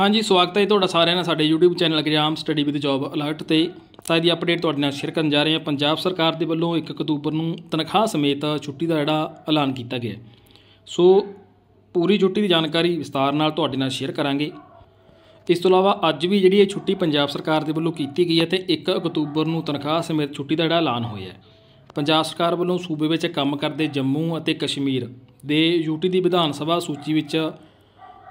ਹਾਂਜੀ ਸਵਾਗਤ ਹੈ ਤੁਹਾਡਾ ਸਾਰਿਆਂ ਦਾ ਸਾਡੇ YouTube channel exam study with job alert ਤੇ ਤਾਂ ਇਹਦੀ ਅਪਡੇਟ ਤੁਹਾਡੇ ਨਾਲ ਸ਼ੇਅਰ ਕਰਨ ਜਾ ਰਹੇ ਹਾਂ ਪੰਜਾਬ ਸਰਕਾਰ ਦੇ ਵੱਲੋਂ 1 ਅਕਤੂਬਰ ਨੂੰ ਤਨਖਾਹ ਸਮੇਤ ਛੁੱਟੀ ਦਾ ਜਿਹੜਾ ਐਲਾਨ ਕੀਤਾ ਗਿਆ ਸੋ ਪੂਰੀ ਛੁੱਟੀ ਦੀ ਜਾਣਕਾਰੀ ਵਿਸਤਾਰ ਨਾਲ ਤੁਹਾਡੇ ਨਾਲ ਸ਼ੇਅਰ ਕਰਾਂਗੇ ਇਸ ਤੋਂ ਇਲਾਵਾ ਅੱਜ ਵੀ ਜਿਹੜੀ ਇਹ ਛੁੱਟੀ ਪੰਜਾਬ ਸਰਕਾਰ ਦੇ ਵੱਲੋਂ ਕੀਤੀ ਗਈ ਹੈ ਤੇ 1 ਅਕਤੂਬਰ ਨੂੰ ਤਨਖਾਹ ਸਮੇਤ ਛੁੱਟੀ ਦਾ ਜਿਹੜਾ ਐਲਾਨ ਹੋਇਆ ਹੈ ਪੰਜਾਬ ਸਰਕਾਰ ਵੱਲੋਂ ਸੂਬੇ ਵਿੱਚ ਕੰਮ ਕਰਦੇ ਜੰਮੂ ਅਤੇ ਕਸ਼ਮੀਰ ਦੇ ਯੂਟੀ ਦੀ ਵਿਧਾਨ ਸਭਾ ਸੂਚੀ ਵਿੱਚ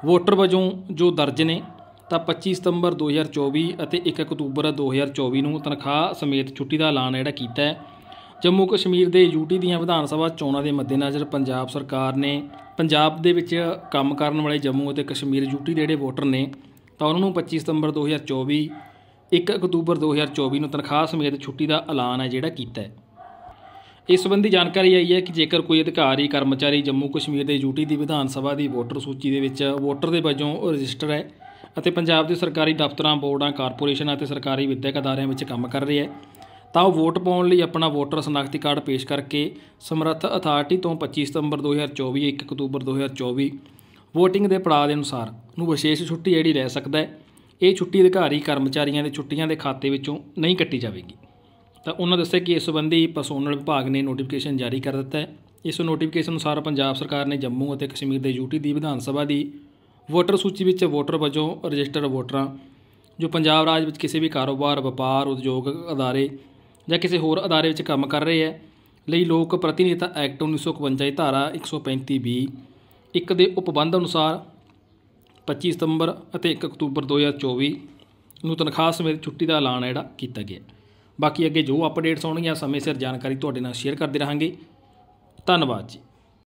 ਵੋਟਰ ਵਜੋਂ ਜੋ ਦਰਜ ਨੇ ਤਾਂ 25 ਸਤੰਬਰ 2024 ਅਤੇ 1 ਅਕਤੂਬਰ 2024 ਨੂੰ ਤਨਖਾਹ ਸਮੇਤ ਛੁੱਟੀ ਦਾ ਐਲਾਨ ਜਿਹੜਾ ਕੀਤਾ ਹੈ ਜੰਮੂ ਕਸ਼ਮੀਰ ਦੇ ਯੂਟੀ ਦੀਆਂ ਵਿਧਾਨ ਸਭਾ ਚੋਣਾਂ ਦੇ ਮੱਦੇਨਜ਼ਰ ਪੰਜਾਬ ਸਰਕਾਰ ਨੇ ਪੰਜਾਬ ਦੇ ਵਿੱਚ ਕੰਮ ਕਰਨ ਵਾਲੇ ਜੰਮੂ ਅਤੇ ਕਸ਼ਮੀਰ ਯੂਟੀ ਦੇ ਜਿਹੜੇ ਵੋਟਰ ਨੇ ਤਾਂ ਉਹਨਾਂ ਨੂੰ 25 ਸਤੰਬਰ 2024 1 ਅਕਤੂਬਰ 2024 ਨੂੰ ਤਨਖਾਹ ਸਮੇਤ ਛੁੱਟੀ ਦਾ ਐਲਾਨ ਹੈ ਜਿਹੜਾ ਕੀਤਾ ਹੈ ਇਸ ਸੰਬੰਧੀ ਜਾਣਕਾਰੀ ਆਈ ਹੈ ਕਿ ਜੇਕਰ ਕੋਈ ਅਧਿਕਾਰੀ ਕਰਮਚਾਰੀ ਜੰਮੂ ਕਸ਼ਮੀਰ ਦੇ ਯੂਟੀ ਦੀ ਵਿਧਾਨ ਸਭਾ ਦੀ ਵੋਟਰ ਸੂਚੀ ਦੇ ਵਿੱਚ ਵੋਟਰ ਦੇ ਵਜੋਂ ਰਜਿਸਟਰ ਹੈ ਅਤੇ ਪੰਜਾਬ ਦੇ ਸਰਕਾਰੀ ਦਫ਼ਤਰਾਂ ਬੋਰਡਾਂ ਕਾਰਪੋਰੇਸ਼ਨਾਂ ਅਤੇ ਸਰਕਾਰੀ ਵਿਦਿਅਕ ਅਦਾਰਿਆਂ ਵਿੱਚ ਕੰਮ ਕਰ ਰਿਹਾ ਹੈ ਤਾਂ ਉਹ ਵੋਟ ਪਾਉਣ ਲਈ ਆਪਣਾ ਵੋਟਰ ਸ਼ਨਾਖਤੀ ਕਾਰਡ ਪੇਸ਼ ਕਰਕੇ ਸਮਰੱਥ ਅਥਾਰਟੀ ਤੋਂ 25 ਸਤੰਬਰ 2024 1 ਅਕਤੂਬਰ 2024 VOTING ਦੇ ਪੜਾਅ ਦੇ ਅਨੁਸਾਰ ਨੂੰ ਵਿਸ਼ੇਸ਼ ਛੁੱਟੀ ਜਿਹੜੀ ਲੈ ਸਕਦਾ ਹੈ ਇਹ ਛੁੱਟੀ ਅਧਿਕਾਰੀ ਕਰਮਚਾਰੀਆਂ ਦੇ ਛੁੱਟੀਆਂ ਦੇ ਖਾਤੇ ਵਿੱਚੋਂ ਨਹੀਂ ਕੱਟੀ ਜਾਵੇਗੀ ਤਾਂ ਉਹਨਾਂ ਦੱਸਿਆ ਕਿ ਇਸ ਸੰਬੰਧੀ ਪਸ਼ੂਨਲ ਵਿਭਾਗ ਨੇ ਨੋਟੀਫਿਕੇਸ਼ਨ ਜਾਰੀ ਕਰ ਦਿੱਤਾ ਹੈ ਇਸ ਨੋਟੀਫਿਕੇਸ਼ਨ ਅਨੁਸਾਰ ਪੰਜਾਬ ਸਰਕਾਰ ਨੇ ਜੰਮੂ ਅਤੇ ਕਸ਼ਮੀਰ ਦੇ ਯੂਟੀ ਦੀ ਵਿਧਾਨ ਸਭਾ ਦੀ ਵੋਟਰ ਸੂਚੀ ਵਿੱਚ ਵੋਟਰ ਵਜੋਂ ਰਜਿਸਟਰ ਵੋਟਰਾਂ ਜੋ ਪੰਜਾਬ ਰਾਜ ਵਿੱਚ ਕਿਸੇ ਵੀ ਕਾਰੋਬਾਰ ਵਪਾਰ ਉਦਯੋਗ ਅਦਾਰੇ ਜਾਂ ਕਿਸੇ ਹੋਰ ਅਦਾਰੇ ਵਿੱਚ ਕੰਮ ਕਰ ਰਹੇ ਹੈ ਲਈ ਲੋਕ ਪ੍ਰਤੀਨਿਧਤਾ ਐਕਟ 1951 ਦੀ ਧਾਰਾ 135 ਬੀ ਇੱਕ ਦੇ ਉਪਬੰਧ ਅਨੁਸਾਰ 25 ਸਤੰਬਰ ਅਤੇ 1 ਅਕਤੂਬਰ 2024 ਨੂੰ ਤਨਖਾਹ ਸਮੇਤ ਛੁੱਟੀ ਦਾ ਐਲਾਨ ਜਿਹੜਾ ਕੀਤਾ ਗਿਆ ਬਾਕੀ ਅੱਗੇ ਜੋ ਅਪਡੇਟਸ ਆਉਣਗੀਆਂ ਸਮੇਂ ਸਿਰ ਜਾਣਕਾਰੀ ਤੁਹਾਡੇ ਨਾਲ ਸ਼ੇਅਰ ਕਰਦੇ ਰਹਾਂਗੇ ਧੰਨਵਾਦ ਜੀ